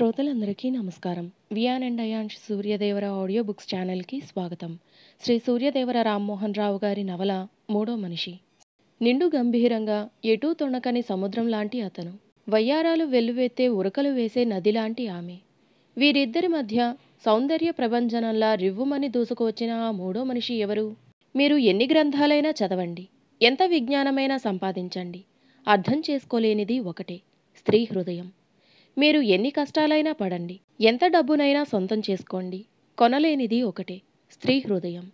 శ్రోతలందరికీ నమస్కారం Viyan and Ayansh Suryadevara audio books ఛానల్కి స్వాగతం శ్రీ సూర్యదేవర రామ్మోహన్ రావు గారి నవల మూడో మనిషి నిండు గంభీరంగా ఎటూ తొణకని సముద్రం లాంటి అతను వయ్యారాలు వెల్లువెత్తే ఉరకలు వేసే నది లాంటి ఆమె వీరిద్దరి మధ్య సౌందర్య ప్రభంజనంలా రివ్వుమని దూసుకువచ్చిన ఆ మూడో మనిషి ఎవరు మీరు ఎన్ని గ్రంథాలైనా చదవండి ఎంత విజ్ఞానమైనా సంపాదించండి అర్థం చేసుకోలేనిది ఒకటే స్త్రీ హృదయం మీరు ఎన్ని కష్టాలైనా పడండి ఎంత డబ్బునైనా సొంతం చేసుకోండి కొనలేనిది ఒకటే స్త్రీ హృదయం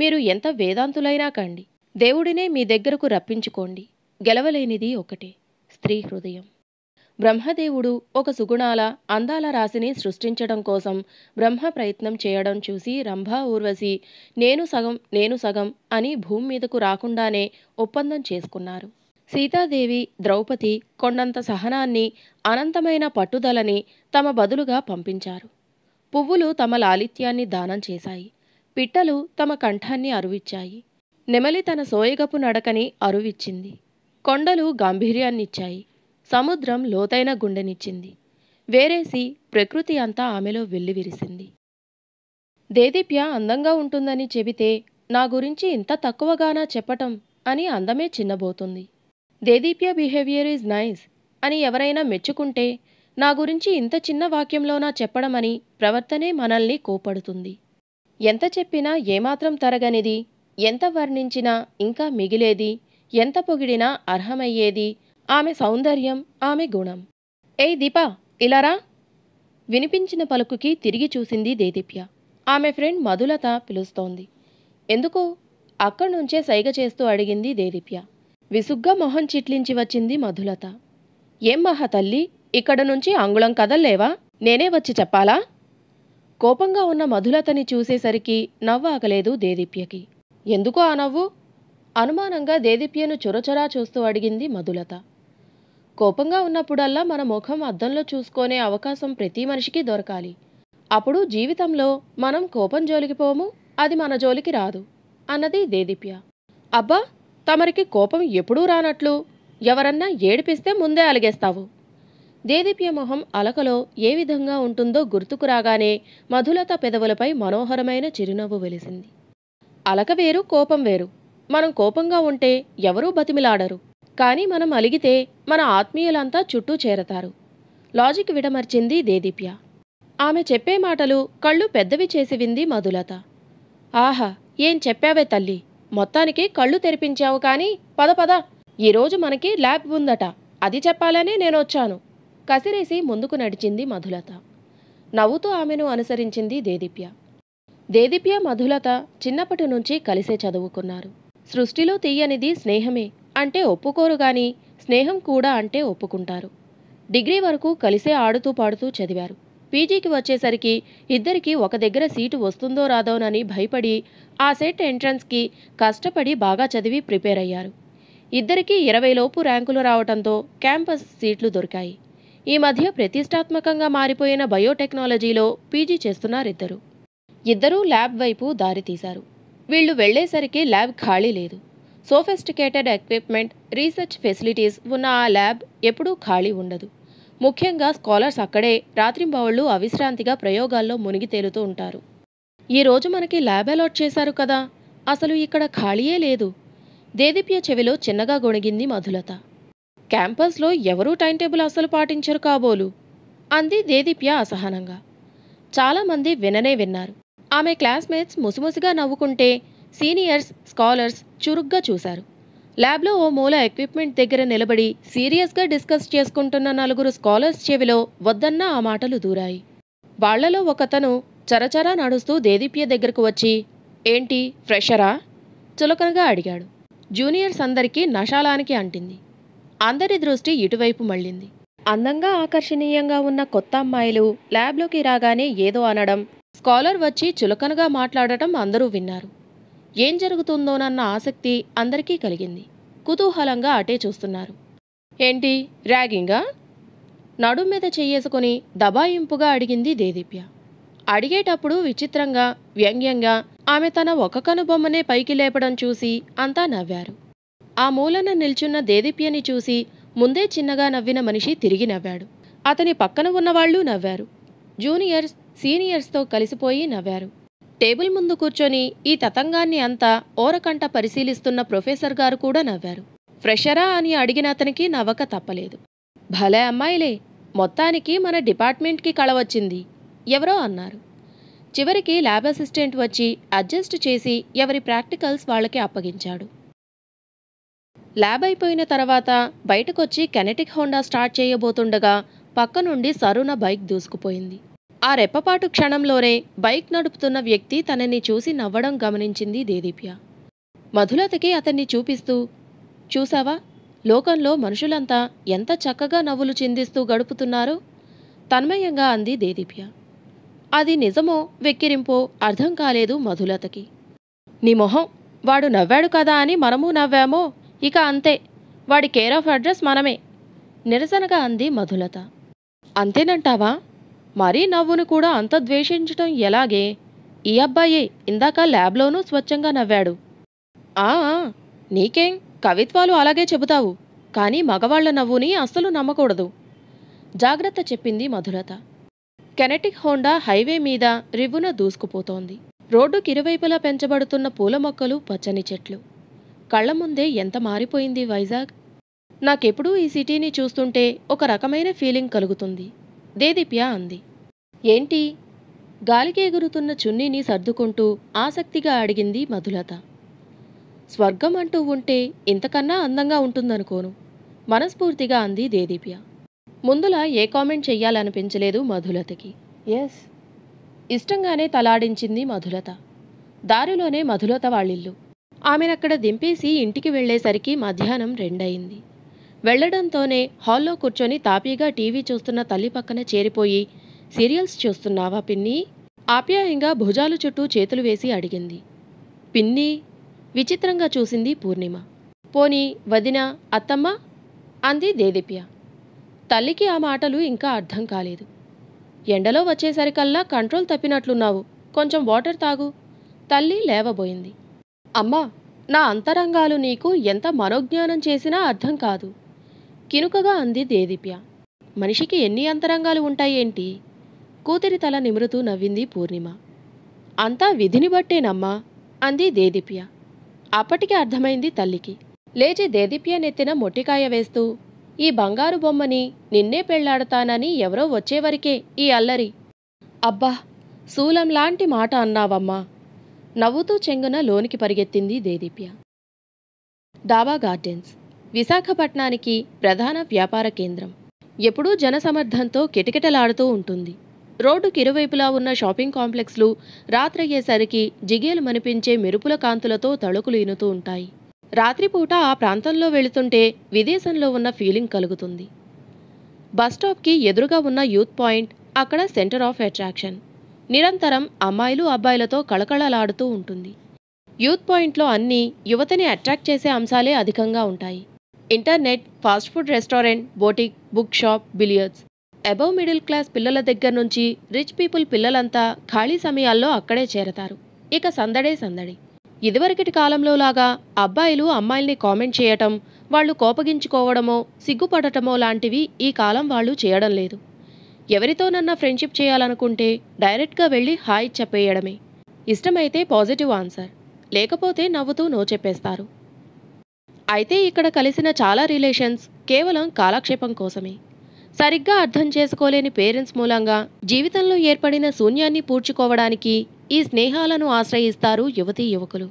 మీరు ఎంత వేదాంతులైనా కండి దేవుడినే మీ దగ్గరకు రప్పించుకోండి గెలవలేనిది ఒకటే స్త్రీ హృదయం బ్రహ్మదేవుడు ఒక సుగుణాల అందాల రాశిని సృష్టించడం కోసం బ్రహ్మ ప్రయత్నం చేయడం చూసి రంభా ఊర్వశి నేను సగం నేను సగం అని భూమి మీదకు రాకుండానే ఒప్పందం చేసుకున్నారు సీతాదేవి ద్రౌపది కొండంత సహనాన్ని అనంతమైన పట్టుదలని తమ బదులుగా పంపించారు పువ్వులు తమ లాలిత్యాన్ని దానం చేశాయి పిట్టలు తమ కంఠాన్ని అరువిచ్చాయి నెమలి తన సోయగపు నడకని అరువిచ్చింది కొండలు గాంభీర్యాన్నిచ్చాయి సముద్రం లోతైన గుండెనిచ్చింది వేరేసి ప్రకృతి అంతా ఆమెలో వెల్లివిరిసింది దేదీప్య అందంగా ఉంటుందని చెబితే నా గురించి ఇంత తక్కువగానా చెప్పటం అని అందమే చిన్నబోతుంది దేదీప్య బిహేవియర్ ఈజ్ నైస్ అని ఎవరైనా మెచ్చుకుంటే నా గురించి ఇంత చిన్న వాక్యంలోనా చెప్పడమని ప్రవర్తనే మనల్ని కోపడుతుంది ఎంత చెప్పినా ఏమాత్రం తరగనిది ఎంత వర్ణించినా ఇంకా మిగిలేది ఎంత పొగిడినా అర్హమయ్యేది ఆమె సౌందర్యం ఆమె గుణం ఏయ్ దీపా ఇలారా వినిపించిన పలుకుకి తిరిగి చూసింది దేదీప్య ఆమె ఫ్రెండ్ మధులత పిలుస్తోంది ఎందుకు అక్కడి నుంచే సైగ చేస్తూ అడిగింది దేదీప్య విసుగ్గా మొహం చిట్లించి వచ్చింది మధులత ఏం మహా తల్లి ఇక్కడ నుంచి అంగుళం కదల్లేవా నేనే వచ్చి చెప్పాలా కోపంగా ఉన్న మధులతని చూసేసరికి నవ్వాగలేదు దేదీప్యకి ఎందుకో ఆ నవ్వు అనుమానంగా దేదీప్యను చొరచొరా చూస్తూ అడిగింది మధులత కోపంగా ఉన్నప్పుడల్లా మన ముఖం అద్దంలో చూసుకునే అవకాశం ప్రతి మనిషికి దొరకాలి అప్పుడు జీవితంలో మనం కోపం జోలికి పోము అది మన జోలికి రాదు అన్నది దేదీప్య అబ్బా తమరికి కోపం ఎప్పుడూ రానట్లు ఎవరన్నా ఏడిపిస్తే ముందే అలిగేస్తావు దేదీప్య మొహం అలకలో ఏ విధంగా ఉంటుందో గుర్తుకు రాగానే మధులత పెదవులపై మనోహరమైన చిరునవ్వు వెలిసింది అలక వేరు కోపం వేరు మనం కోపంగా ఉంటే ఎవరూ బతిమిలాడరు కానీ మనం అలిగితే మన ఆత్మీయులంతా చుట్టూ చేరతారు లాజిక్ విడమర్చింది దేదీప్య ఆమె చెప్పే మాటలు కళ్ళు పెద్దవి చేసి వింది మధులత ఆహా ఏం చెప్పావే తల్లి మొత్తానికి కళ్ళు తెరిపించావు కానీ పద పద ఈరోజు మనకి ల్యాబ్ ఉందట అది చెప్పాలనే నేను వచ్చాను కసిరేసి ముందుకు నడిచింది మధులత నవ్వుతూ ఆమెను అనుసరించింది దేదీప్య దేదీప్య మధులత చిన్నప్పటి నుంచి కలిసే చదువుకున్నారు సృష్టిలో తీయనిది స్నేహమే అంటే ఒప్పుకోరు గాని స్నేహం కూడా అంటే ఒప్పుకుంటారు డిగ్రీ వరకు కలిసే ఆడుతూ పాడుతూ చదివారు పీజీకి వచ్చేసరికి ఇద్దరికి ఒక దగ్గర సీటు వస్తుందో రాదోనని భయపడి ఆ సెట్ ఎంట్రన్స్కి కష్టపడి బాగా చదివి ప్రిపేర్ అయ్యారు ఇద్దరికీ ఇరవైలోపు ర్యాంకులు రావడంతో క్యాంపస్ సీట్లు దొరికాయి ఈ మధ్య ప్రతిష్టాత్మకంగా మారిపోయిన బయోటెక్నాలజీలో పీజీ చేస్తున్నారిద్దరు ఇద్దరూ ల్యాబ్ వైపు దారితీశారు వీళ్లు వీళ్ళు వెళ్లేసరికి ల్యాబ్ ఖాళీ లేదు సోఫెస్టికేటెడ్ ఎక్విప్మెంట్ రీసెర్చ్ ఫెసిలిటీస్ ఉన్న ఆ ల్యాబ్ ఎప్పుడూ ఖాళీ ఉండదు ముఖ్యంగా స్కాలర్స్ అక్కడే రాత్రింబవళ్ళు అవిశ్రాంతిగా ప్రయోగాల్లో మునిగి తేలుతూ ఉంటారు ఈరోజు మనకి ల్యాబ్ అలాట్ చేశారు కదా అసలు ఇక్కడ ఖాళీయే లేదు దేదీప్య చెవిలో చిన్నగా గొణిగింది మధులత క్యాంపస్లో ఎవరూ టైం టేబుల్ అసలు పాటించరు కాబోలు అంది దేదీప్య అసహనంగా చాలామంది విననే విన్నారు ఆమె క్లాస్మేట్స్ ముసిముసిగా నవ్వుకుంటే సీనియర్స్ స్కాలర్స్ చురుగ్గా చూశారు ల్యాబ్లో ఓ మూల ఎక్విప్మెంట్ దగ్గర నిలబడి సీరియస్గా డిస్కస్ చేసుకుంటున్న నలుగురు స్కాలర్స్ చెవిలో వద్దన్న ఆ మాటలు దూరాయి వాళ్లలో ఒకతను చరచరా నడుస్తూ దేదీప్య దగ్గరకు వచ్చి ఏంటి ఫ్రెషరా చులకనగా అడిగాడు జూనియర్స్ అందరికీ నషాలానికి అంటింది అందరి దృష్టి ఇటువైపు మళ్ళింది అందంగా ఆకర్షణీయంగా ఉన్న కొత్త అమ్మాయిలు ల్యాబ్లోకి రాగానే ఏదో అనడం స్కాలర్ వచ్చి చులకనగా మాట్లాడటం అందరూ విన్నారు ఏం జరుగుతుందోనన్న ఆసక్తి అందరికీ కలిగింది కుతూహలంగా అటే చూస్తున్నారు ఏంటి ర్యాగింగా నడుం మీద చెయ్యేసుకొని దబాయింపుగా అడిగింది దేదీప్య అడిగేటప్పుడు విచిత్రంగా వ్యంగ్యంగా ఆమె తన ఒక కనుబొమ్మనే పైకి లేపడం చూసి అంతా నవ్వారు ఆ మూలన నిల్చున్న దేదీప్యని చూసి ముందే చిన్నగా నవ్విన మనిషి తిరిగి నవ్వాడు అతని పక్కన ఉన్నవాళ్లు నవ్వారు జూనియర్స్ సీనియర్స్తో కలిసిపోయి నవ్వారు టేబుల్ ముందు కూర్చొని ఈ తతంగాన్ని అంతా ఓరకంట పరిశీలిస్తున్న ప్రొఫెసర్ గారు కూడా నవ్వారు ఫ్రెషరా అని అడిగిన అతనికి నవ్వక తప్పలేదు భలే అమ్మాయిలే మొత్తానికి మన డిపార్ట్మెంట్కి కళవచ్చింది వచ్చింది ఎవరో అన్నారు చివరికి ల్యాబ్ అసిస్టెంట్ వచ్చి అడ్జస్ట్ చేసి ఎవరి ప్రాక్టికల్స్ వాళ్ళకి అప్పగించాడు ల్యాబ్ అయిపోయిన తర్వాత బయటకొచ్చి కెనెటిక్ హోండా స్టార్ట్ చేయబోతుండగా పక్క నుండి సరుణ బైక్ దూసుకుపోయింది ఆ రెప్పపాటు క్షణంలోనే బైక్ నడుపుతున్న వ్యక్తి తనని చూసి నవ్వడం గమనించింది దేదీప్య మధులతకి అతన్ని చూపిస్తూ చూసావా లోకంలో మనుషులంతా ఎంత చక్కగా నవ్వులు చిందిస్తూ గడుపుతున్నారో తన్మయంగా అంది దేదీప్య అది నిజమో వెక్కిరింపో అర్థం కాలేదు మధులతకి నీ మొహం వాడు నవ్వాడు కదా అని మనము నవ్వామో ఇక అంతే వాడి కేర్ ఆఫ్ అడ్రస్ మనమే నిరసనగా అంది మధులత అంతేనంటావా మరీ నవ్వును కూడా అంత ద్వేషించటం ఎలాగే ఈ అబ్బాయే ఇందాక ల్యాబ్లోనూ స్వచ్ఛంగా నవ్వాడు ఆ నీకేం కవిత్వాలు అలాగే చెబుతావు కానీ మగవాళ్ల నవ్వుని అస్సలు నమ్మకూడదు జాగ్రత్త చెప్పింది మధురత కెనటిక్ హోండా హైవే మీద రివ్వున దూసుకుపోతోంది రోడ్డుకి ఇరువైపులా పెంచబడుతున్న పూల మొక్కలు పచ్చని చెట్లు కళ్ల ముందే ఎంత మారిపోయింది వైజాగ్ నాకెప్పుడూ ఈ సిటీని చూస్తుంటే ఒక రకమైన ఫీలింగ్ కలుగుతుంది దేదీప్య అంది ఏంటి గాలికెగురుతున్న చున్నీని సర్దుకుంటూ ఆసక్తిగా అడిగింది మధులత స్వర్గం అంటూ ఉంటే ఇంతకన్నా అందంగా ఉంటుందనుకోను మనస్ఫూర్తిగా అంది దేదీప్య ముందులా ఏ కామెంట్ చెయ్యాలనిపించలేదు మధులతకి ఎస్ ఇష్టంగానే తలాడించింది మధులత దారిలోనే మధులత వాళ్ళిల్లు ఆమెనక్కడ దింపేసి ఇంటికి వెళ్లేసరికి మధ్యాహ్నం రెండయింది వెళ్లడంతోనే హాల్లో కూర్చొని తాపీగా టీవీ చూస్తున్న తల్లి పక్కన చేరిపోయి సీరియల్స్ చూస్తున్నావా పిన్ని ఆప్యాయంగా భుజాలు చుట్టూ చేతులు వేసి అడిగింది పిన్ని విచిత్రంగా చూసింది పూర్ణిమ పోని వదిన అత్తమ్మ అంది దేదిప్య తల్లికి ఆ మాటలు ఇంకా అర్థం కాలేదు ఎండలో వచ్చేసరికల్లా కంట్రోల్ తప్పినట్లున్నావు కొంచెం వాటర్ తాగు తల్లి లేవబోయింది అమ్మా నా అంతరంగాలు నీకు ఎంత మనోజ్ఞానం చేసినా అర్థం కాదు కినుకగా అంది దేదీప్య మనిషికి ఎన్ని అంతరంగాలు ఉంటాయేంటి కూతురి తల నిమురుతూ నవ్వింది పూర్ణిమ అంతా విధిని బట్టేనమ్మా అంది దేదీప్య అప్పటికి అర్థమైంది తల్లికి లేచి దేదీప్య నెత్తిన మొట్టికాయ వేస్తూ ఈ బంగారు బొమ్మని నిన్నే పెళ్లాడతానని ఎవరో వచ్చేవరకే ఈ అల్లరి అబ్బా శూలం లాంటి మాట అన్నావమ్మా నవ్వుతూ చెంగున లోనికి పరిగెత్తింది దేదీప్య డాబా గార్డెన్స్ విశాఖపట్నానికి ప్రధాన వ్యాపార కేంద్రం ఎప్పుడూ జనసమర్థంతో కిటకిటలాడుతూ ఉంటుంది రోడ్డుకి ఇరువైపులా ఉన్న షాపింగ్ కాంప్లెక్స్లు రాత్రయ్యేసరికి జిగేలు మనిపించే మెరుపుల కాంతులతో తళుకులు ఇనుతూ ఉంటాయి రాత్రిపూట ఆ ప్రాంతంలో వెళుతుంటే విదేశంలో ఉన్న ఫీలింగ్ కలుగుతుంది బస్టాప్కి ఎదురుగా ఉన్న యూత్ పాయింట్ అక్కడ సెంటర్ ఆఫ్ అట్రాక్షన్ నిరంతరం అమ్మాయిలు అబ్బాయిలతో కళకళలాడుతూ ఉంటుంది యూత్ పాయింట్లో అన్ని యువతని అట్రాక్ట్ చేసే అంశాలే అధికంగా ఉంటాయి internet fast food restaurant boutique book shop billiards above middle class పిల్లల దగ్గర నుంచి రిచ్ పీపుల్ పిల్లలంతా ఖాళీ సమయాల్లో అక్కడే చేరతారు ఇక సందడే సందడి ఇదివరకటి కాలంలో లాగా అబ్బాయిలు అమ్మాయిల్ని కామెంట్ చేయటం వాళ్ళు కోపగించుకోవడమో సిగ్గుపడటమో లాంటివి ఈ కాలం వాళ్ళు చేయడం లేదు ఎవరితోనన్నా ఫ్రెండ్షిప్ చేయాలనుకుంటే డైరెక్ట్గా వెళ్ళి హాయ్ చెప్పేయడమే ఇష్టమైతే పాజిటివ్ ఆన్సర్ లేకపోతే నవ్వుతూ నో చెప్పేస్తారు అయితే ఇక్కడ కలిసిన చాలా రిలేషన్స్ కేవలం కాలక్షేపం కోసమే సరిగ్గా అర్థం చేసుకోలేని పేరెంట్స్ మూలంగా జీవితంలో ఏర్పడిన శూన్యాన్ని పూడ్చుకోవడానికి ఈ స్నేహాలను ఆశ్రయిస్తారు యువతీ యువకులు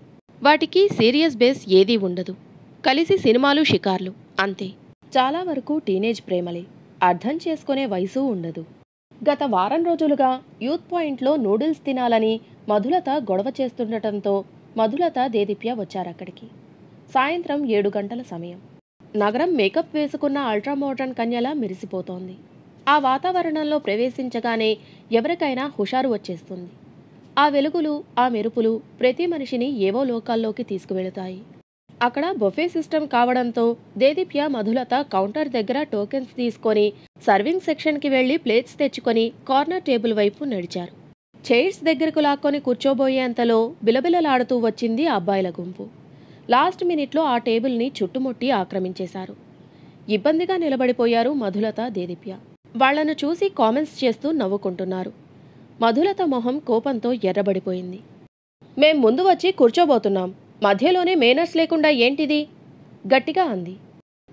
వాటికి సీరియస్ బేస్ ఏదీ ఉండదు కలిసి సినిమాలు షికార్లు అంతే చాలా వరకు టీనేజ్ ప్రేమలే అర్థం చేసుకునే వయసు ఉండదు గత వారం రోజులుగా యూత్ పాయింట్లో నూడిల్స్ తినాలని మధులత గొడవ చేస్తుండటంతో మధులత దేదీప్య వచ్చారక్కడికి సాయంత్రం ఏడు గంటల సమయం నగరం మేకప్ వేసుకున్న అల్ట్రా మోడ్రన్ కన్యలా మెరిసిపోతోంది ఆ వాతావరణంలో ప్రవేశించగానే ఎవరికైనా హుషారు వచ్చేస్తుంది ఆ వెలుగులు ఆ మెరుపులు ప్రతి మనిషిని ఏవో లోకాల్లోకి తీసుకువెళతాయి అక్కడ బొఫే సిస్టమ్ కావడంతో దేదీప్య మధులత కౌంటర్ దగ్గర టోకెన్స్ తీసుకొని సర్వింగ్ సెక్షన్కి వెళ్ళి ప్లేట్స్ తెచ్చుకొని కార్నర్ టేబుల్ వైపు నడిచారు చైర్స్ దగ్గరకు లాక్కొని కూర్చోబోయేంతలో బిలబిలలాడుతూ వచ్చింది అబ్బాయిల గుంపు లాస్ట్ మినిట్లో ఆ టేబుల్ని చుట్టుముట్టి ఆక్రమించేశారు ఇబ్బందిగా నిలబడిపోయారు మధులత దేదిప్య వాళ్లను చూసి కామెంట్స్ చేస్తూ నవ్వుకుంటున్నారు మధులత మొహం కోపంతో ఎర్రబడిపోయింది మేం ముందు వచ్చి కూర్చోబోతున్నాం మధ్యలోనే మేనర్స్ లేకుండా ఏంటిది గట్టిగా అంది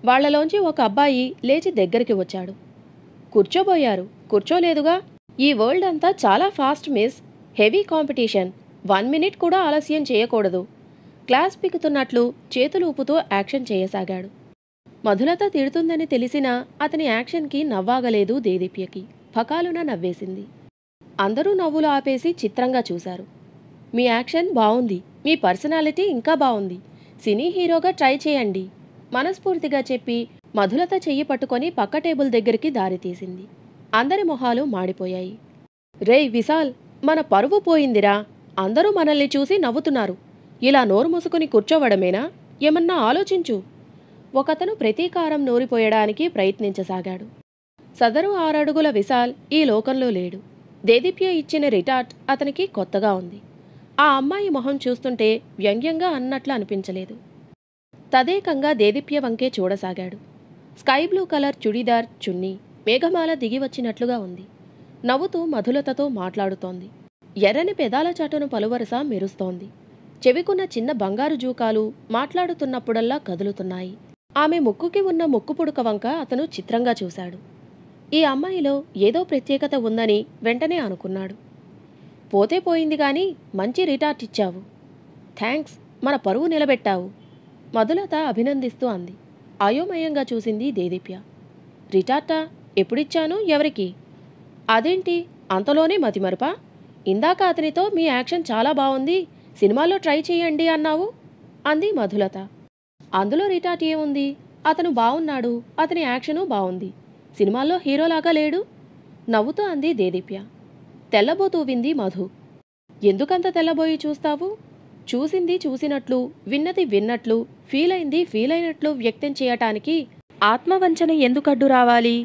వాళ్లలోంచి ఒక అబ్బాయి లేచి దగ్గరికి వచ్చాడు కూర్చోబోయారు కూర్చోలేదుగా ఈ వరల్డ్ అంతా చాలా fast miss heavy competition one minute కూడా ఆలస్యం చేయకూడదు క్లాస్ పీకుతున్నట్లు చేతులు ఊపుతూ యాక్షన్ చేయసాగాడు మధులత తిడుతుందని తెలిసినా అతని యాక్షన్కి నవ్వాగలేదు దేదీప్యకి ఫకాలున నవ్వేసింది అందరూ నవ్వులు ఆపేసి చిత్రంగా చూశారు మీ యాక్షన్ బాగుంది మీ పర్సనాలిటీ ఇంకా బాగుంది సినీ హీరోగా ట్రై చేయండి మనస్ఫూర్తిగా చెప్పి మధులత చెయ్యి పట్టుకొని పక్క టేబుల్ దగ్గరికి దారితీసింది అందరి మొహాలు మాడిపోయాయి రే విశాల్ మన పరువు పోయిందిరా అందరూ మనల్ని చూసి నవ్వుతున్నారు ఇలా నోరు మూసుకుని కూర్చోవడమేనా ఏమన్నా ఆలోచించు ఒకతను ప్రతీకారం నూరిపోయడానికి ప్రయత్నించసాగాడు సదరు ఆరడుగుల విశాల్ ఈ లోకంలో లేడు దేదీప్య ఇచ్చిన రిటార్ట్ అతనికి కొత్తగా ఉంది ఆ అమ్మాయి మొహం చూస్తుంటే వ్యంగ్యంగా అన్నట్లు అనిపించలేదు తదేకంగా దేదీప్య వంకే చూడసాగాడు sky blue colour churidar chunni మేఘమాల దిగి వచ్చినట్లుగా ఉంది నవ్వుతూ మధులతతో మాట్లాడుతోంది ఎర్రని పెదాల చాటును పలువరసా మెరుస్తోంది చెవికున్న చిన్న బంగారు జూకాలు మాట్లాడుతున్నప్పుడల్లా కదులుతున్నాయి ఆమె ముక్కుకి ఉన్న ముక్కు పుడక వంక అతను చిత్రంగా చూశాడు ఈ అమ్మాయిలో ఏదో ప్రత్యేకత ఉందని వెంటనే అనుకున్నాడు పోతే పోయింది కానీ మంచి రిటార్ట్ ఇచ్చావు థ్యాంక్స్ మన పరువు నిలబెట్టావు మధులత అభినందిస్తూ అంది అయోమయంగా చూసింది దేదీప్య రిటార్టా ఎప్పుడిచ్చాను ఎవరికి అదేంటి అంతలోనే మతిమరుపా ఇందాక అతనితో మీ యాక్షన్ చాలా బాగుంది సినిమాలో ట్రై చేయండి అన్నావు అంది మధులత అందులో రిటార్ట్ ఏముంది అతను బాగున్నాడు అతని యాక్షను బాగుంది సినిమాల్లో హీరోలాగా లేడు నవ్వుతూ అంది దేదీప్య తెల్లబోతూవింది మధు ఎందుకంత తెల్లబోయి చూస్తావు చూసింది చూసినట్లు విన్నది విన్నట్లు ఫీలైంది ఫీలైనట్లు వ్యక్తం చేయటానికి ఆత్మవంచన ఎందుకడ్డు రావాలి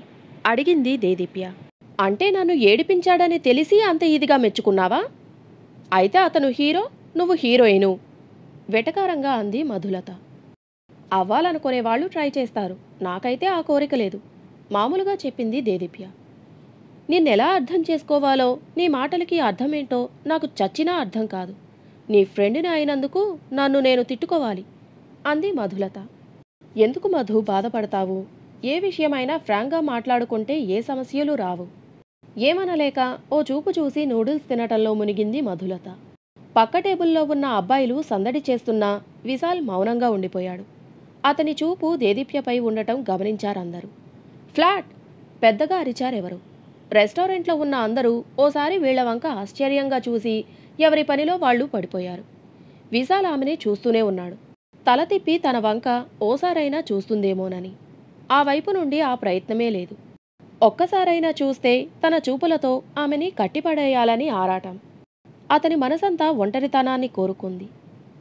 అడిగింది దేదీప్య అంటే నన్ను ఏడిపించాడని తెలిసి అంత ఇదిగా మెచ్చుకున్నావా అయితే అతను హీరో నువ్వు హీరోయిను వెటకారంగా అంది మధులత అవ్వాలనుకునే వాళ్ళు ట్రై చేస్తారు నాకైతే ఆ కోరిక లేదు మామూలుగా చెప్పింది దేదీప్య నిన్నెలా అర్థం చేసుకోవాలో నీ మాటలకి అర్థమేంటో నాకు చచ్చినా అర్థం కాదు నీ ఫ్రెండ్ని అయినందుకు నన్ను నేను తిట్టుకోవాలి అంది మధులత ఎందుకు మధు బాధపడతావు ఏ విషయమైనా ఫ్రాంక్గా మాట్లాడుకుంటే ఏ సమస్యలు రావు ఏమనలేక ఓ చూపు చూసి నూడిల్స్ తినటంలో మునిగింది మధులత పక్క టేబుల్లో ఉన్న అబ్బాయిలు సందడి చేస్తున్నా విశాల్ మౌనంగా ఉండిపోయాడు అతని చూపు దేదీప్యపై ఉండటం గమనించారందరూ ఫ్లాట్ పెద్దగా అరిచారెవరు రెస్టారెంట్లో ఉన్న అందరూ ఓసారి వీళ్ల వంక ఆశ్చర్యంగా చూసి ఎవరి పనిలో వాళ్ళు పడిపోయారు విశాల్ ఆమెని చూస్తూనే ఉన్నాడు తల తిప్పి తన వంక ఓసారైనా చూస్తుందేమోనని ఆ వైపు నుండి ఆ ప్రయత్నమే లేదు ఒక్కసారైనా చూస్తే తన చూపులతో ఆమెని కట్టిపడేయాలని ఆరాటం అతని మనసంతా ఒంటరితనాన్ని కోరుకుంది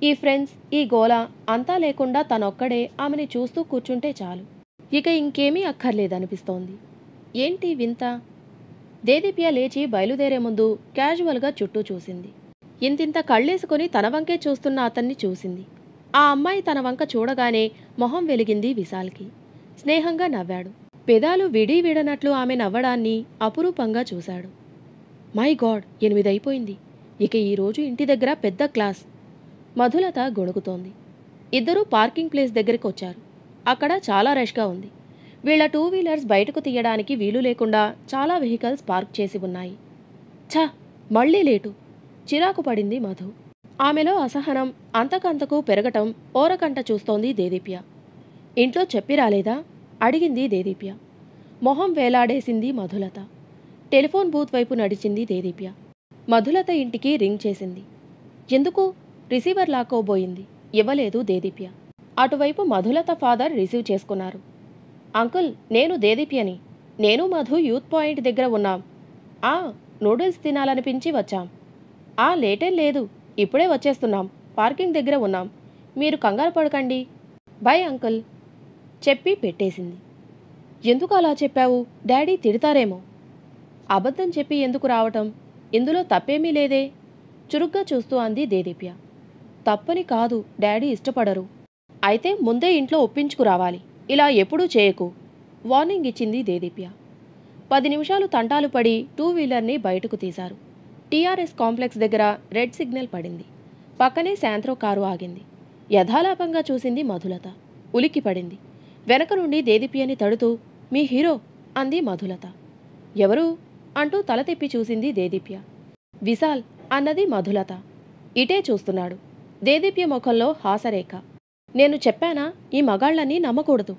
ఈ ఫ్రెండ్స్ ఈ గోల అంతా లేకుండా తనొక్కడే ఆమెని చూస్తూ కూర్చుంటే చాలు ఇక ఇంకేమీ అక్కర్లేదనిపిస్తోంది ఏంటి వింత దేదీప్య లేచి బయలుదేరే ముందు క్యాజువల్గా చుట్టూ చూసింది ఇంతింత కళ్ళేసుకొని తన వంకే చూస్తున్న అతన్ని చూసింది ఆ అమ్మాయి తన వంక చూడగానే మొహం వెలిగింది విశాల్కి స్నేహంగా నవ్వాడు పెదాలు విడి విడనట్లు ఆమె నవ్వడాన్ని అపురూపంగా చూశాడు మై గాడ్ ఎనిమిదైపోయింది ఇక ఈరోజు ఇంటి దగ్గర పెద్ద క్లాస్ మధులత గొడుగుతోంది ఇద్దరూ పార్కింగ్ ప్లేస్ దగ్గరికి వచ్చారు అక్కడ చాలా రష్గా ఉంది వీళ్ళ టూ వీలర్స్ బయటకు తీయడానికి వీలు లేకుండా చాలా వెహికల్స్ పార్క్ చేసి ఉన్నాయి ఛా మళ్ళీ లేటు చిరాకు పడింది మధు ఆమెలో అసహనం అంతకంతకు పెరగటం ఓరకంట చూస్తోంది దేదీప్య ఇంట్లో చెప్పి రాలేదా అడిగింది దేదీప్య మొహం వేలాడేసింది మధులత టెలిఫోన్ బూత్ వైపు నడిచింది దేదీప్య మధులత ఇంటికి రింగ్ చేసింది ఎందుకు రిసీవర్ లాక్కోబోయింది ఇవ్వలేదు దేదీప్య అటువైపు మధులత ఫాదర్ రిసీవ్ చేసుకున్నారు అంకుల్ నేను దేదీప్యని నేను మధు యూత్ పాయింట్ దగ్గర ఉన్నాం ఆ నూడిల్స్ తినాలనిపించి వచ్చాం ఆ లేటేం లేదు ఇప్పుడే వచ్చేస్తున్నాం పార్కింగ్ దగ్గర ఉన్నాం మీరు కంగారు పడకండి బై అంకుల్ చెప్పి పెట్టేసింది ఎందుకు అలా చెప్పావు డాడీ తిడతారేమో అబద్ధం చెప్పి ఎందుకు రావటం ఇందులో తప్పేమీ లేదే చురుగ్గా చూస్తూ అంది దేదీప్య తప్పని కాదు డాడీ ఇష్టపడరు అయితే ముందే ఇంట్లో ఒప్పించుకురావాలి ఇలా ఎప్పుడూ చేయకు వార్నింగ్ ఇచ్చింది దేదీప్య పది నిమిషాలు తంటాలు పడి టూ వీలర్ని బయటకు తీశారు టీఆర్ఎస్ కాంప్లెక్స్ దగ్గర రెడ్ సిగ్నల్ పడింది పక్కనే శాంత్రో కారు ఆగింది యథాలాపంగా చూసింది మధులత ఉలిక్కి పడింది వెనక నుండి దేదీప్యని తడుతూ మీ హీరో అంది మధులత ఎవరు అంటూ తల తిప్పి చూసింది దేదీప్య విశాల్ అన్నది మధులత ఇటే చూస్తున్నాడు దేదీప్య ముఖంలో హాసరేఖ నేను చెప్పానా ఈ మగాళ్ళని నమ్మకూడదు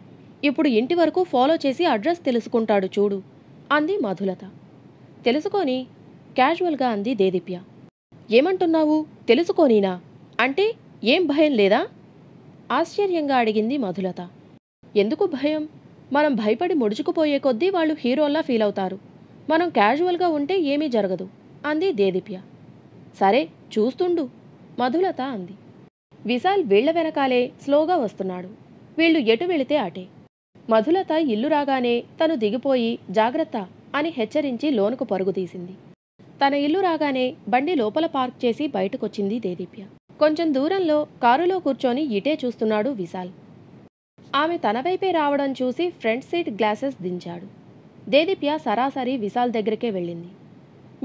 ఇప్పుడు ఇంటి వరకు ఫాలో చేసి అడ్రస్ తెలుసుకుంటాడు చూడు అంది మధులత తెలుసుకొని క్యాజువల్గా అంది దేదీప్య ఏమంటున్నావు తెలుసుకోనీనా అంటే ఏం భయం లేదా ఆశ్చర్యంగా అడిగింది మధులత ఎందుకు భయం మనం భయపడి ముడుచుకుపోయే కొద్దీ వాళ్ళు హీరోల్లా ఫీల్ అవుతారు మనం క్యాజువల్గా ఉంటే ఏమీ జరగదు అంది దేదీప్య సరే చూస్తుండు మధులత అంది విశాల్ వీళ్ల వెనకాలే స్లోగా వస్తున్నాడు వీళ్ళు ఎటు వెళితే అటే మధులత ఇల్లు రాగానే తను దిగిపోయి జాగ్రత్త అని హెచ్చరించి లోనుకు పరుగుతీసింది తన ఇల్లు రాగానే బండి లోపల పార్క్ చేసి బయటకొచ్చింది దేదీప్య కొంచెం దూరంలో కారులో కూర్చొని ఇటే చూస్తున్నాడు విశాల్ ఆమె తన వైపే రావడం చూసి ఫ్రంట్ సీట్ గ్లాసెస్ దించాడు దేదీప్య సరాసరి విశాల్ దగ్గరికే వెళ్ళింది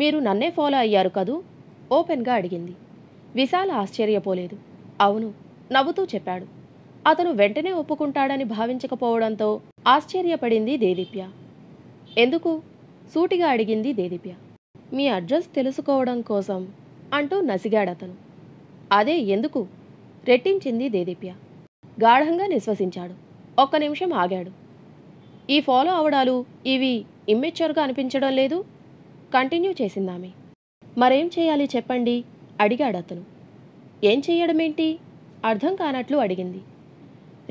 మీరు నన్నే ఫాలో అయ్యారు కదూ ఓపెన్గా అడిగింది విశాల్ ఆశ్చర్యపోలేదు అవును నవ్వుతూ చెప్పాడు అతను వెంటనే ఒప్పుకుంటాడని భావించకపోవడంతో ఆశ్చర్యపడింది దేదీప్య ఎందుకు సూటిగా అడిగింది దేదీప్య మీ అడ్రస్ తెలుసుకోవడం కోసం అంటూ నసిగాడతను అదే ఎందుకు రెట్టించింది దేదీప్య గాఢంగా నిశ్వసించాడు ఒక్క నిమిషం ఆగాడు ఈ ఫాలో అవడాలు ఇవి ఇమ్మెచ్యూర్గా అనిపించడం లేదు కంటిన్యూ చేసిందామె మరేం చేయాలి చెప్పండి అడిగాడు అతను ఏం చెయ్యడమేంటి అర్థం కానట్లు అడిగింది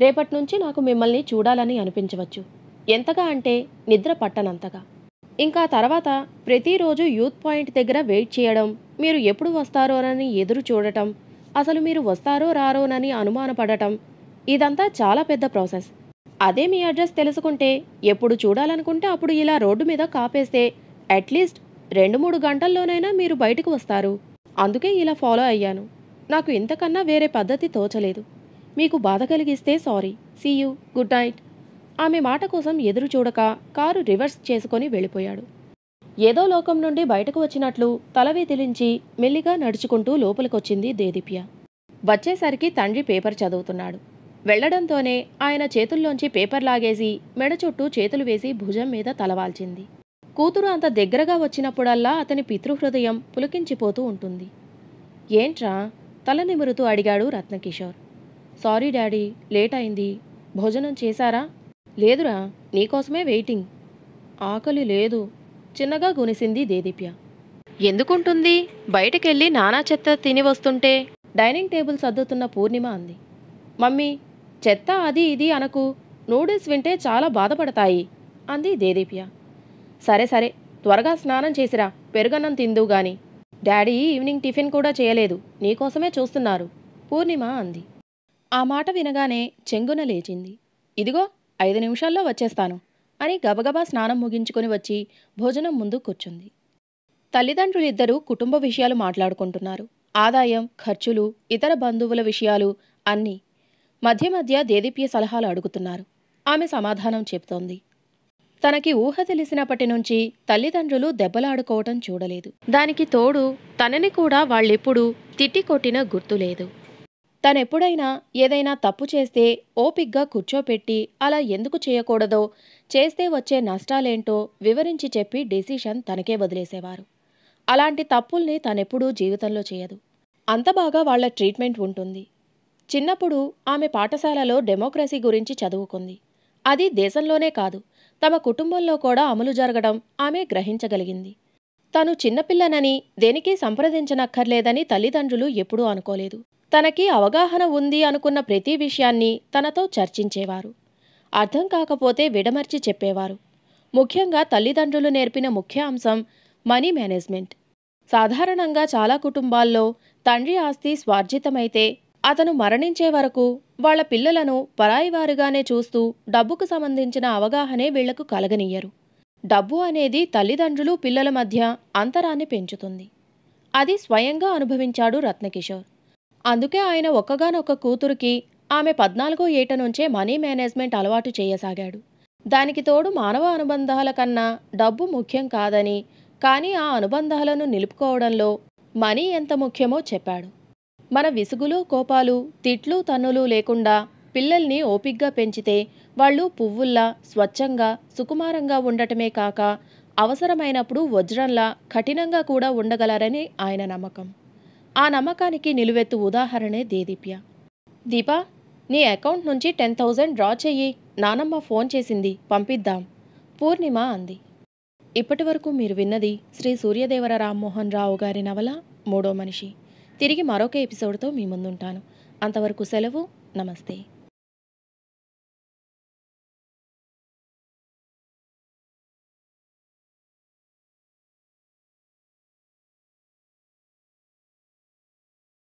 రేపటి నుంచి నాకు మిమ్మల్ని చూడాలని అనిపించవచ్చు ఎంతగా అంటే నిద్ర పట్టనంతగా ఇంకా తర్వాత ప్రతిరోజు యూత్ పాయింట్ దగ్గర వెయిట్ చేయడం మీరు ఎప్పుడు వస్తారోనని ఎదురు చూడటం అసలు మీరు వస్తారో రారోనని అనుమానపడటం ఇదంతా చాలా పెద్ద ప్రాసెస్ అదే మీ అడ్రస్ తెలుసుకుంటే ఎప్పుడు చూడాలనుకుంటే అప్పుడు ఇలా రోడ్డు మీద కాపేస్తే అట్లీస్ట్ రెండు మూడు గంటల్లోనైనా మీరు బయటకు వస్తారు అందుకే ఇలా ఫాలో అయ్యాను నాకు ఇంతకన్నా వేరే పద్ధతి తోచలేదు మీకు బాధ కలిగిస్తే sorry see you good night ఆమె మాట కోసం ఎదురు చూడక కారు రివర్స్ చేసుకొని వెళ్ళిపోయాడు ఏదో లోకం నుండి బయటకు వచ్చినట్లు తలవి తెలించి మెల్లిగా నడుచుకుంటూ లోపలికొచ్చింది దేదీప్య వచ్చేసరికి తండ్రి పేపర్ చదువుతున్నాడు వెళ్లడంతోనే ఆయన చేతుల్లోంచి పేపర్ లాగేసి మెడ చుట్టూ చేతులు వేసి భుజం మీద తలవాల్చింది కూతురు అంత దగ్గరగా వచ్చినప్పుడల్లా అతని పితృహృదయం పులికించిపోతూ ఉంటుంది ఏంట్రా తల నిమురుతూ అడిగాడు రత్నకిషోర్ సారీ డాడీ లేట్ అయింది భోజనం చేశారా లేదురా నీకోసమే వెయిటింగ్ ఆకలి లేదు చిన్నగా గునిసింది దేదీప్య ఎందుకుంటుంది బయటకెళ్ళి నానా చెత్త తిని వస్తుంటే డైనింగ్ టేబుల్ సర్దుతున్న పూర్ణిమ అంది మమ్మీ చెత్త అది ఇది అనకు నూడిల్స్ వింటే చాలా బాధపడతాయి అంది దేదీప్య సరే సరే త్వరగా స్నానం చేసిరా పెరుగన్నం తిందు గాని డాడీ ఈవినింగ్ టిఫిన్ కూడా చేయలేదు నీకోసమే చూస్తున్నారు పూర్ణిమ అంది ఆ మాట వినగానే చెంగున లేచింది ఇదిగో ఐదు నిమిషాల్లో వచ్చేస్తాను అని గబగబా స్నానం ముగించుకొని వచ్చి భోజనం ముందు కూర్చుంది తల్లిదండ్రులిద్దరూ కుటుంబ విషయాలు మాట్లాడుకుంటున్నారు ఆదాయం ఖర్చులు ఇతర బంధువుల విషయాలు అన్నీ మధ్య మధ్య దేదీప్య సలహాలు అడుగుతున్నారు ఆమె సమాధానం చెబుతోంది తనకి ఊహ తెలిసినప్పటి నుంచి తల్లిదండ్రులు దెబ్బలాడుకోవటం చూడలేదు దానికి తోడు తనని కూడా వాళ్ళెప్పుడు తిట్టి కొట్టిన గుర్తులేదు తనెప్పుడైనా ఏదైనా తప్పు చేస్తే ఓపిగ్గా కూర్చోపెట్టి అలా ఎందుకు చేయకూడదో చేస్తే వచ్చే నష్టాలేంటో వివరించి చెప్పి డెసిషన్ తనకే వదిలేసేవారు అలాంటి తప్పుల్ని తనెప్పుడూ జీవితంలో చేయదు అంత బాగా వాళ్ల ట్రీట్మెంట్ ఉంటుంది చిన్నప్పుడు ఆమె పాఠశాలలో డెమోక్రసీ గురించి చదువుకుంది అది దేశంలోనే కాదు తమ కుటుంబంలో కూడా అమలు జరగడం ఆమె గ్రహించగలిగింది తను చిన్నపిల్లనని దేనికి సంప్రదించనక్కర్లేదని తల్లిదండ్రులు ఎప్పుడూ అనుకోలేదు తనకి అవగాహన ఉంది అనుకున్న ప్రతి విషయాన్ని తనతో చర్చించేవారు అర్థం కాకపోతే విడమర్చి చెప్పేవారు ముఖ్యంగా తల్లిదండ్రులు నేర్పిన ముఖ్య అంశం మనీ మేనేజ్మెంట్ సాధారణంగా చాలా కుటుంబాల్లో తండ్రి ఆస్తి స్వార్జితమైతే అతను మరణించే వరకు వాళ్ల పిల్లలను పరాయివారుగానే చూస్తూ డబ్బుకు సంబంధించిన అవగాహనే వీళ్లకు కలగనీయరు డబ్బు అనేది తల్లిదండ్రులు పిల్లల మధ్య అంతరాన్ని పెంచుతుంది అది స్వయంగా అనుభవించాడు రత్నకిషోర్ అందుకే ఆయన ఒక్కగానొక్క కూతురికి ఆమె పద్నాలుగో ఏట నుంచే మనీ మేనేజ్మెంట్ అలవాటు చేయసాగాడు దానికి తోడు మానవ అనుబంధాల కన్నా డబ్బు ముఖ్యం కాదని కానీ ఆ అనుబంధాలను నిలుపుకోవడంలో మనీ ఎంత ముఖ్యమో చెప్పాడు మన విసుగులు కోపాలు తిట్లు తన్నులు లేకుండా పిల్లల్ని ఓపిగ్గా పెంచితే వాళ్ళు పువ్వుల్లా స్వచ్ఛంగా సుకుమారంగా ఉండటమే కాక అవసరమైనప్పుడు వజ్రంలా కఠినంగా కూడా ఉండగలరని ఆయన నమ్మకం ఆ నమ్మకానికి నిలువెత్తు ఉదాహరణే దేదీప్య దీపా నీ అకౌంట్ నుంచి టెన్ థౌజండ్ డ్రా చెయ్యి నానమ్మ ఫోన్ చేసింది పంపిద్దాం పూర్ణిమ అంది ఇప్పటి మీరు విన్నది శ్రీ సూర్యదేవర రామ్మోహన్ రావు గారి నవల మూడో మనిషి తిరిగి మరొక ఎపిసోడ్తో మీ ముందుంటాను అంతవరకు సెలవు నమస్తే